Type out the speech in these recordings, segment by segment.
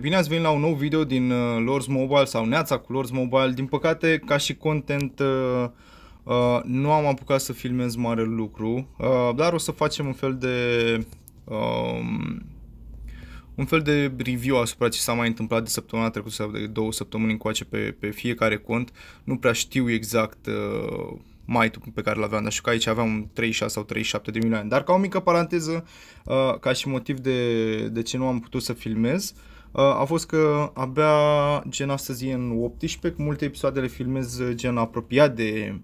Bine ați venit la un nou video din uh, Lords Mobile sau Neața cu Lords Mobile. Din păcate, ca și content, uh, uh, nu am apucat să filmez mare lucru, dar o să facem un fel de... Um, un fel de review asupra ce s-a mai întâmplat de săptămâna trecută sau de două săptămâni încoace pe, pe fiecare cont. Nu prea știu exact mai tu pe care l-aveam, dar știu că aici aveam 36 sau 37 de milioane. Dar ca o mică paranteză, ca și motiv de, de ce nu am putut să filmez, uh, Uh, a fost că abia gen astăzi e în 18, multe episoade le filmez uh, gen apropiat de,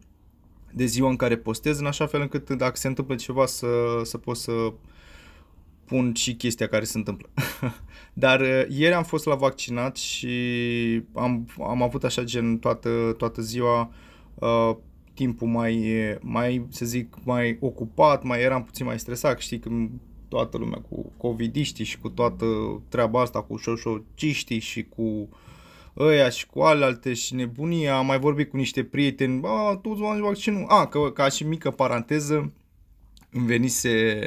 de ziua în care postez, în așa fel încât dacă se întâmplă ceva să, să pot să pun și chestia care se întâmplă. Dar uh, ieri am fost la vaccinat și am, am avut așa gen toată, toată ziua uh, timpul mai, mai, să zic, mai ocupat, mai eram puțin mai stresat, știi, când toată lumea, cu covidiștii și cu toată treaba asta, cu șoșociștii și cu ăia și cu alealte și nebunia. Am mai vorbit cu niște prieteni, a, toți oamenii vaccinul. A, că, ca și mică paranteză, îmi venise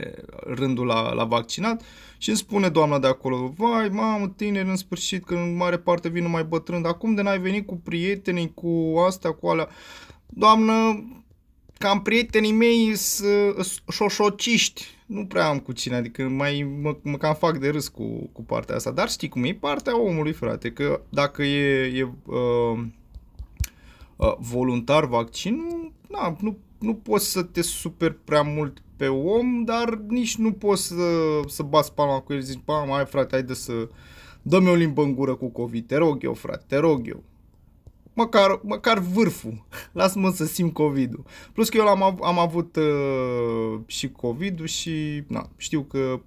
rândul la, la vaccinat și îmi spune doamna de acolo, vai, mamă, tineri, în sfârșit, că în mare parte vin numai bătrân, dar de n-ai venit cu prietenii, cu astea, cu alea? Doamnă, cam prietenii mei sunt șoșociști. Nu prea am cu cine, adică mai mă, mă cam fac de râs cu, cu partea asta. Dar știi cum e partea omului, frate, că dacă e, e uh, uh, voluntar vaccinul, na, nu, nu poți să te super prea mult pe om, dar nici nu poți să, să bați palma cu el, zici, mai frate, de să... Dă-mi o limbă în gură cu COVID, te rog eu, frate, te rog eu măcar, măcar vârful. Lasă-mă să simt COVID-ul. Plus că eu am, av- am avut uh, și COVID-ul și na, știu că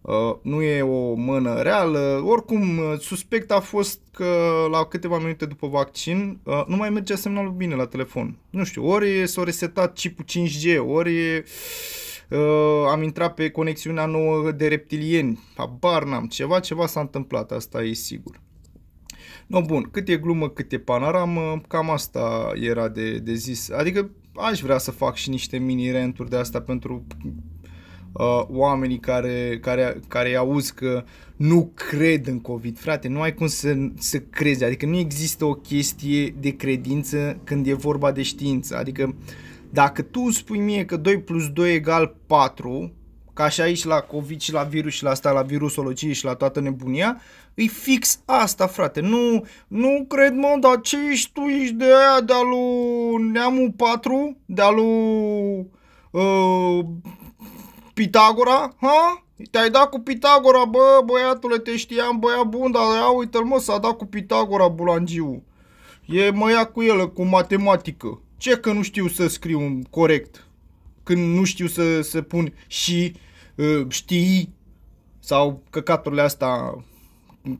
uh, nu e o mână reală. Oricum, uh, suspect a fost că la câteva minute după vaccin uh, nu mai merge semnalul bine la telefon. Nu știu, ori s-a resetat chipul 5G, ori e, uh, am intrat pe conexiunea nouă de reptilieni. Habar n-am, ceva, ceva s-a întâmplat, asta e sigur. No, bun, cât e glumă, cât e panoramă, cam asta era de, de zis. Adică aș vrea să fac și niște mini-renturi de asta pentru uh, oamenii care, care, care auzi că nu cred în COVID. Frate, nu ai cum să, să crezi. Adică nu există o chestie de credință când e vorba de știință. Adică dacă tu spui mie că 2 plus 2 egal 4, ca și aici la COVID și la virus și la asta, la virusologie și la toată nebunia, e fix asta, frate. Nu, nu cred, mă, dar ce ești tu? Ești de aia de al lui Neamul 4? de al lui uh, Pitagora? Ha? Te-ai dat cu Pitagora, bă, băiatule, te știam, băia bun, dar ia uite-l, mă, s-a dat cu Pitagora, bulangiu. E, mă, ia cu el, cu matematică. Ce că nu știu să scriu corect? Când nu știu să, să pun și Eh, știi sau căcaturile astea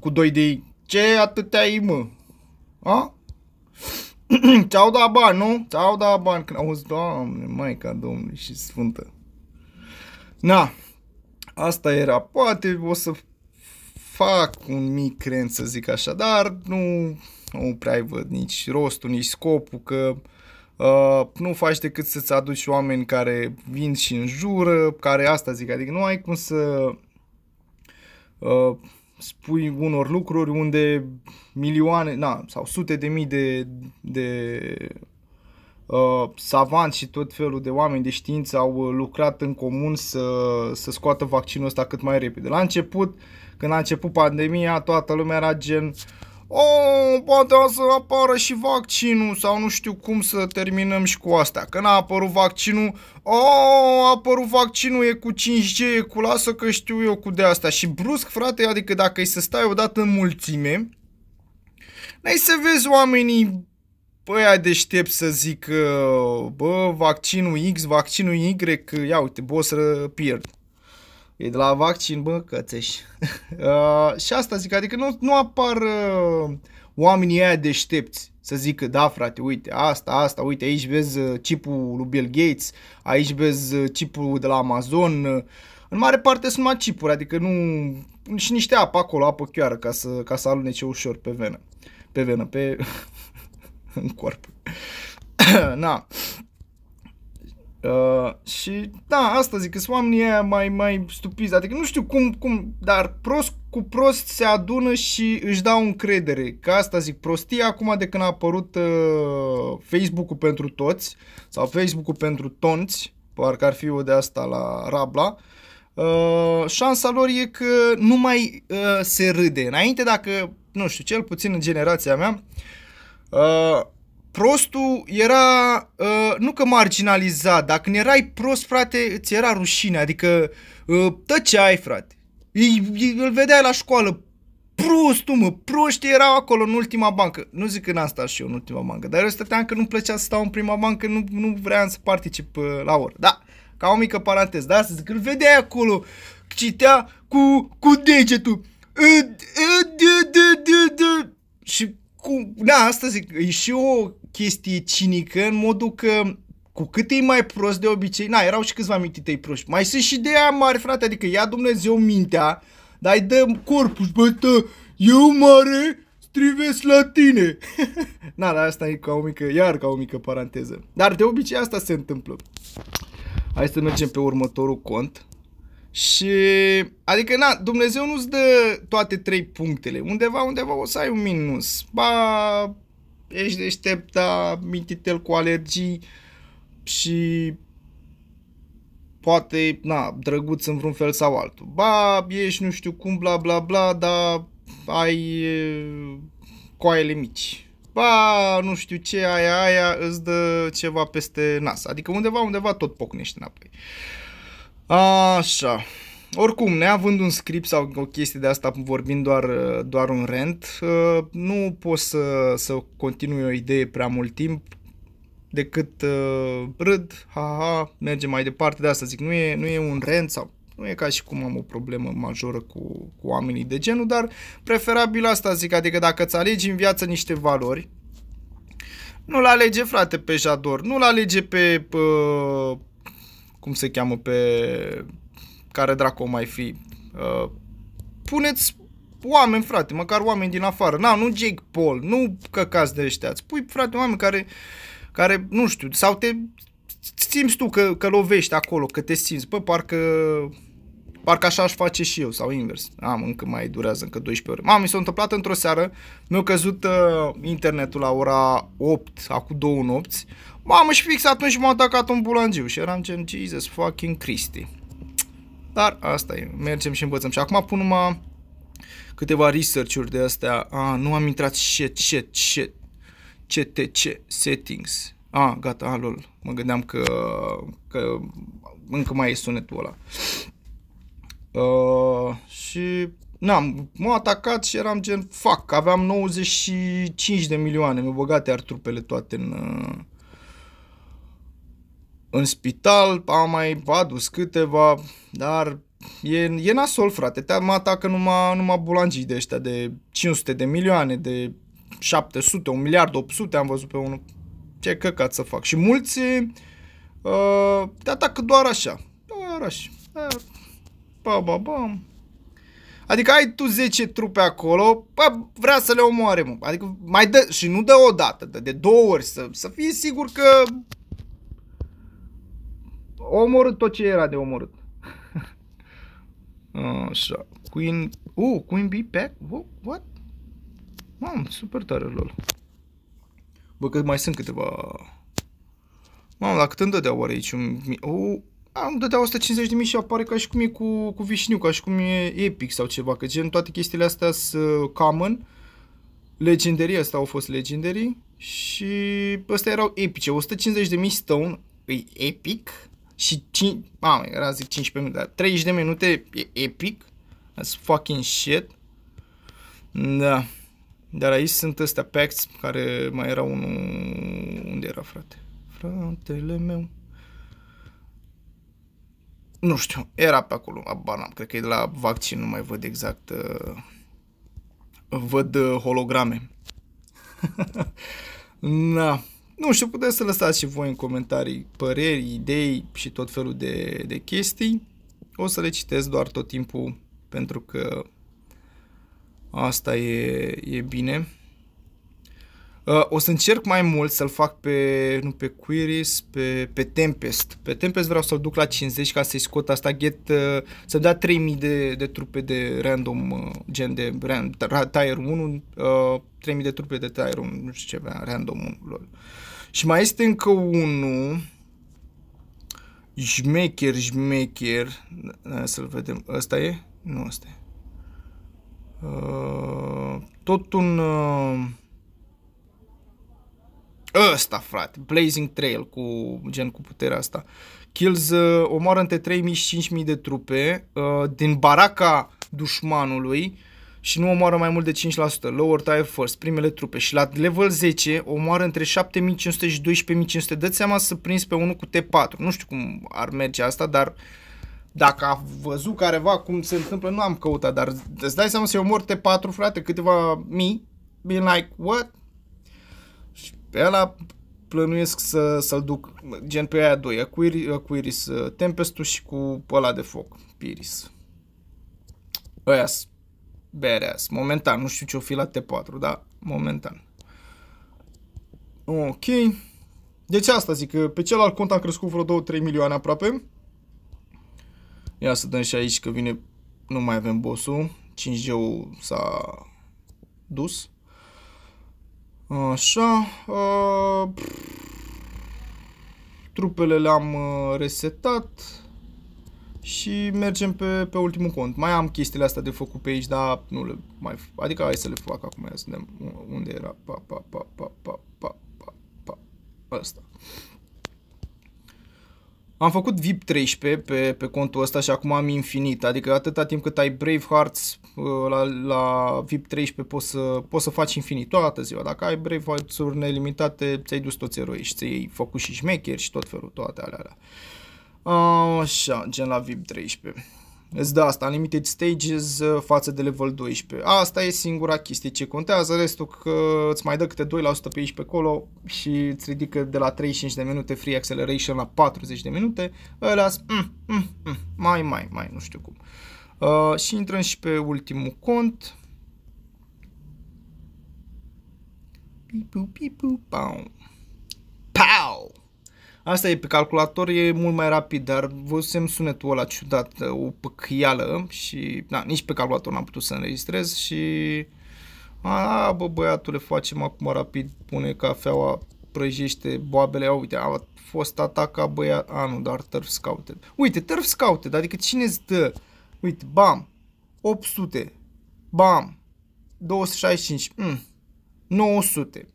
cu 2 de ce atâtea ai, mă? A? Ți-au dat bani, nu? Ți-au dat bani când auzi, Doamne, Maica Domnului și Sfântă. Na, asta era. Poate o să fac un mic rent, să zic așa, dar nu, nu prea văd nici rostul, nici scopul, că Uh, nu faci decât să-ți aduci oameni care vin și înjură, care asta zic, adică nu ai cum să uh, spui unor lucruri unde milioane, na, sau sute de mii de, de uh, savanți și tot felul de oameni de știință au uh, lucrat în comun să, să scoată vaccinul ăsta cât mai repede. La început, când a început pandemia, toată lumea era gen uh, oh, poate o să apară și vaccinul sau nu știu cum să terminăm și cu asta. Că a apărut vaccinul, oh, a apărut vaccinul, e cu 5G, e cu lasă că știu eu cu de asta. Și brusc, frate, adică dacă îi să stai odată în mulțime, n-ai să vezi oamenii ai deștept să zic, bă, vaccinul X, vaccinul Y, ia uite, bă, o să pierd. E de la vaccin, bă, cățeși. uh, și asta zic, adică nu, nu apar uh, oamenii aia deștepți să zică, da frate, uite, asta, asta, uite, aici vezi uh, chipul lui Bill Gates, aici vezi uh, chipul de la Amazon. Uh. În mare parte sunt mai chipuri, adică nu... Și niște apă acolo, apă chiar ca să, ca să alunece ușor pe venă. Pe venă, pe... în corp. Na. Uh, și da, asta zic, că sunt oamenii aia mai, mai stupizi, adică nu știu cum, cum, dar prost cu prost se adună și își dau încredere. Ca asta zic, prostia acum de când a apărut uh, Facebook-ul pentru toți sau Facebook-ul pentru tonți, parcă ar fi o de asta la Rabla, uh, șansa lor e că nu mai uh, se râde. Înainte dacă, nu știu, cel puțin în generația mea, uh, prostul era, uh, nu că marginalizat, Dacă când erai prost, frate, ți era rușine, adică uh, tăceai, frate. I, i, îl vedeai la școală, prostul, mă, proștii erau acolo în ultima bancă. Nu zic că n-am stat și eu în ultima bancă, dar eu stăteam că nu plăcea să stau în prima bancă, nu, nu vreau să particip uh, la oră. Da, ca o mică paranteză, da. să zic, îl vedeai acolo, citea cu, cu degetul. Uh, uh, d, d, Și cu, da, asta zic, e și o chestie cinică în modul că cu cât e mai prost de obicei, na, erau și câțiva mititei proști, mai sunt și de aia mari, frate, adică ia Dumnezeu mintea, dar îi dă corpul și bă, tă, eu mare strivesc la tine. na, dar asta e ca o mică, iar ca o mică paranteză. Dar de obicei asta se întâmplă. Hai să mergem pe următorul cont. Și, adică, na, Dumnezeu nu-ți dă toate trei punctele. Undeva, undeva o să ai un minus. Ba, ești deștept, da, mititel cu alergii și poate, na, drăguț în vreun fel sau altul. Ba, ești nu știu cum, bla bla bla, dar ai coaiele mici. Ba, nu știu ce, aia, aia, îți dă ceva peste nas. Adică undeva, undeva tot pocnești înapoi. Uh, Așa. Oricum, neavând un script sau o chestie de asta, vorbind doar, doar un rent, ă, nu pot să, să continui o idee prea mult timp decât ă, râd, haha, mergem mai departe, de asta zic, nu e, nu e un rent sau nu e ca și cum am o problemă majoră cu, cu oamenii de genul, dar preferabil asta zic, adică dacă îți alegi în viață niște valori, nu-l alege, frate, pe Jador, nu-l alege pe, pe, cum se cheamă pe care dracu mai fi. Uh, puneți oameni, frate, măcar oameni din afară. Na, nu Jake Paul, nu căcați de ăștia. Îți pui, frate, oameni care, care, nu știu, sau te simți tu că, că lovești acolo, că te simți. Bă, parcă Parcă așa aș face și eu sau invers. Am, încă mai durează încă 12 ore. Mami, s-a întâmplat într-o seară, mi-a căzut uh, internetul la ora 8, acum două nopți. Mamă, și fix atunci m-a atacat un bulangiu și eram gen Jesus fucking Christy. Dar asta e, mergem și învățăm. Și acum pun numai câteva research-uri de astea. A, nu am intrat ce, ce, ce, CTC, settings. A, gata, alul. Mă gândeam că, că încă mai e sunetul ăla. Uh, și n-am, m-au atacat și eram gen, fac, aveam 95 de milioane, mi-au băgat iar trupele toate în, uh, în spital, am mai adus câteva, dar e, e nasol, frate, te mă atacă numai, numai bulangii de ăștia de 500 de milioane, de 700, 1 miliard, 800 am văzut pe unul. Ce căcat să fac. Și mulți uh, te atacă doar așa. Doar așa. Uh. Ba, ba, ba. Adică ai tu 10 trupe acolo, bă, vrea să le omoare, mă. Adică mai dă, și nu dă o dată, dă de două ori, să, să fie sigur că omorât tot ce era de omorât. Așa. Queen... Uh, Queen Bee Pack? What? Mam, super tare lol. Bă, că mai sunt câteva... Mamă, la cât îmi dădea oare aici? Un... Uh, am dădea 150 de mii și apare ca și cum e cu, cu Vișniu, ca și cum e Epic sau ceva, că gen toate chestiile astea sunt common, legendarii astea au fost legendarii și astea erau epice, 150 de mii stone, e epic și 5, mamă, era zic 15 minute, dar 30 de minute e epic, that's fucking shit. Da. Dar aici sunt astea packs care mai era unul... Unde era, frate? Fratele meu nu știu, era pe acolo, abana, cred că e de la vaccin, nu mai văd exact, uh, văd uh, holograme. Na, nu știu, puteți să lăsați și voi în comentarii păreri, idei și tot felul de, de chestii. O să le citesc doar tot timpul pentru că asta e, e bine. Uh, o să încerc mai mult să-l fac pe, nu pe Queries, pe, pe Tempest. Pe Tempest vreau să-l duc la 50 ca să-i scot asta get, uh, să dea 3000 de, de trupe de random, uh, gen de ran, tier 1, uh, 3000 de trupe de tier 1, nu știu ce vrea, random 1, lol. Și mai este încă unul, Jmecher, Jmecher, să-l vedem, ăsta e? Nu, ăsta e. Uh, tot un... Uh, Ăsta, frate, Blazing Trail, cu gen cu puterea asta. Kills uh, omoară între 3000 și 5000 de trupe uh, din baraca dușmanului și nu omoară mai mult de 5%. Lower tire first, primele trupe. Și la level 10 omoară între 7500 și 12500. Dă seama să prins pe unul cu T4. Nu știu cum ar merge asta, dar dacă a văzut careva cum se întâmplă, nu am căutat, dar îți dai seama să-i omor T4, frate, câteva mii, being like, what? Pe ăla plănuiesc să, să-l duc gen pe aia doi, Aquiris, Aquiris uh, Tempestul și cu ăla de foc, Piris. Aia badass, momentan, nu știu ce o fi la T4, dar momentan. Ok. Deci asta zic, că pe celălalt cont am crescut vreo 2-3 milioane aproape. Ia să dăm și aici că vine, nu mai avem bossul, 5G-ul s-a dus. Așa. A, trupele le-am resetat și mergem pe, pe ultimul cont. Mai am chestiile astea de făcut pe aici, dar nu le mai... Adică hai să le fac acum, ia să vedem unde era. Pa, pa, pa, pa, pa, pa, pa, pa. Asta. Am făcut VIP 13 pe, pe contul ăsta și acum am infinit, adică atâta timp cât ai Brave Hearts uh, la, la VIP 13 poți să, poți să faci infinit toată ziua. Dacă ai Brave Hearts-uri nelimitate, ți-ai dus toți eroi și ți-ai făcut și șmecheri și tot felul, toate alea. alea. Așa, gen la VIP 13 îți dă asta, Limited Stages uh, față de level 12. Asta e singura chestie ce contează, restul că îți mai dă câte 2% pe aici pe acolo și îți ridică de la 35 de minute free acceleration la 40 de minute, ăla mm, mm, mm, mai, mai, mai, nu știu cum. Uh, și intrăm și pe ultimul cont. Pipu, pipu, pau. Asta e pe calculator, e mult mai rapid, dar văzusem sunetul ăla ciudat, uh, o păcăială și da, nici pe calculator n-am putut să înregistrez și a, bă, băiatule, facem acum rapid, pune cafeaua, prăjește boabele, a, uite, a fost ataca băiat, a, nu, dar Turf Scouted. Uite, Turf Scouted, adică cine îți dă, uite, bam, 800, bam, 265, mm, 900,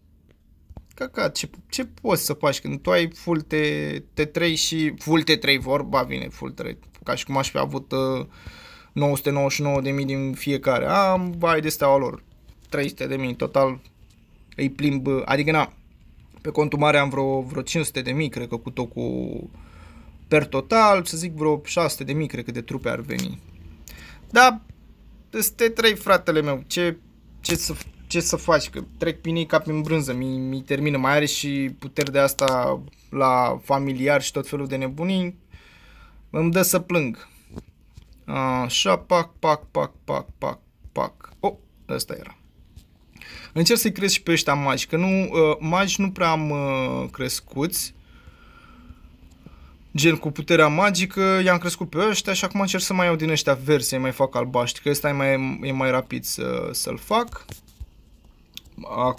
căcat, ce, ce poți să faci când tu ai full T, 3 și full T3 vorba vine, full T3, ca și cum aș fi avut uh, 999.000 din fiecare, am bai de steaua lor, 300.000 total, îi plimb, uh, adică na, pe contul mare am vreo, vreo 500.000, cred că cu tot cu per total, să zic vreo 600.000, cred că de trupe ar veni. Da, este T3, fratele meu, ce, ce să ce să faci, că trec prin ei ca prin brânză, mi, mi termină, mai are și puteri de asta la familiar și tot felul de nebunii, îmi dă să plâng. Așa, pac, pac, pac, pac, pac, pac. Oh, ăsta era. Încerc să-i cresc și pe ăștia magi, că nu, uh, magi nu prea am uh, crescuți, gen cu puterea magică, i-am crescut pe ăștia și acum încerc să mai iau din ăștia verzi, să mai fac albaștri, că ăsta e mai, e mai rapid să, să-l fac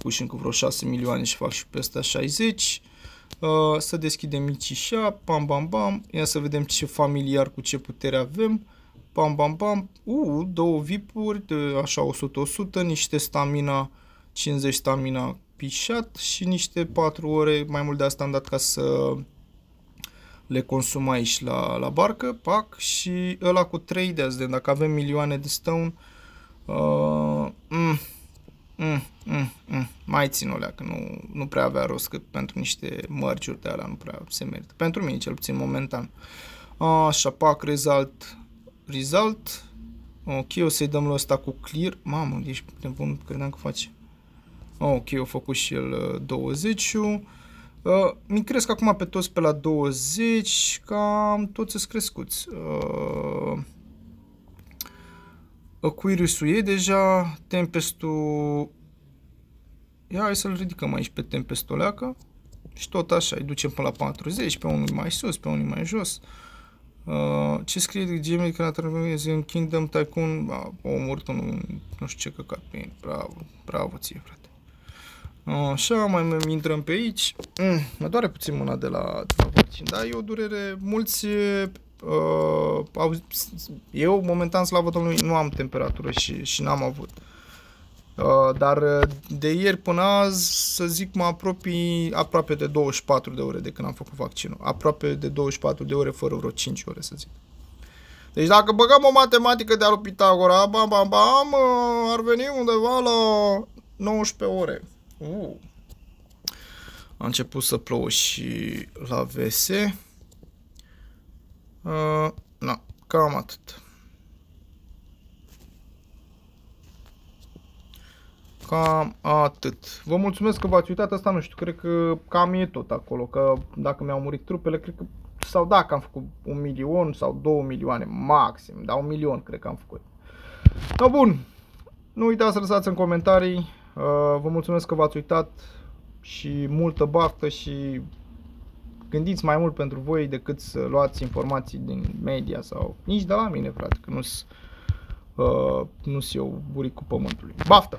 și încă vreo 6 milioane și fac și pe ăsta 60. Uh, să deschidem și pam pam, pam. ia să vedem ce familiar cu ce putere avem, pam pam, bam, uh, două vipuri, de, așa 100-100, niște stamina, 50 stamina pișat și niște 4 ore, mai mult de asta am dat ca să le consum aici la, la barcă, pac, și ăla cu 3 de azi, dacă avem milioane de stone, uh, mm, Mm, mm, mm. Mai țin o leacă, nu, nu prea avea rost că pentru niște mărciuri de alea nu prea se merită. Pentru mine, cel puțin momentan. Așa, pac, result, result. Ok, o să-i dăm la ăsta cu clear. Mamă, ești nebun, credeam că face. Ok, o făcut și el 20 uh, uh, Mi cresc acum pe toți pe la 20, cam toți sunt crescuți. Uh, Aquirius-ul e deja, Tempestul... Ia, hai să-l ridicăm aici pe Tempestul ăleacă. Și tot așa, îi ducem până la 40, pe unul mai sus, pe unul mai jos. Uh, ce scrie de Gemini că transformezi în Kingdom Tycoon? A, o omorât un, nu știu ce căcat pe ei. Bravo, bravo ție, frate. Uh, așa, mai intrăm pe aici. Mm, mă doare puțin mâna de la, Da, e o durere. Mulți uh, eu momentan slavă Domnului nu am temperatură și, și n-am avut. Uh, dar uh, de ieri până azi, să zic, mă apropii aproape de 24 de ore de când am făcut vaccinul. Aproape de 24 de ore fără vreo 5 ore, să zic. Deci dacă băgăm o matematică de-a lui Pitagora, bam, bam, bam, uh, ar veni undeva la 19 ore. Uh. A început să plouă și la vese. Uh, na, cam atât. Cam atât. Vă mulțumesc că v-ați uitat asta, nu știu, cred că cam e tot acolo, că dacă mi-au murit trupele, cred că, sau dacă am făcut un milion sau două milioane, maxim, dar un milion cred că am făcut. Da, bun, nu uitați să lăsați în comentarii, uh, vă mulțumesc că v-ați uitat și multă baftă și gândiți mai mult pentru voi decât să luați informații din media sau nici de la mine, frate, că nu-s uh, nu eu buricul pământului. Baftă!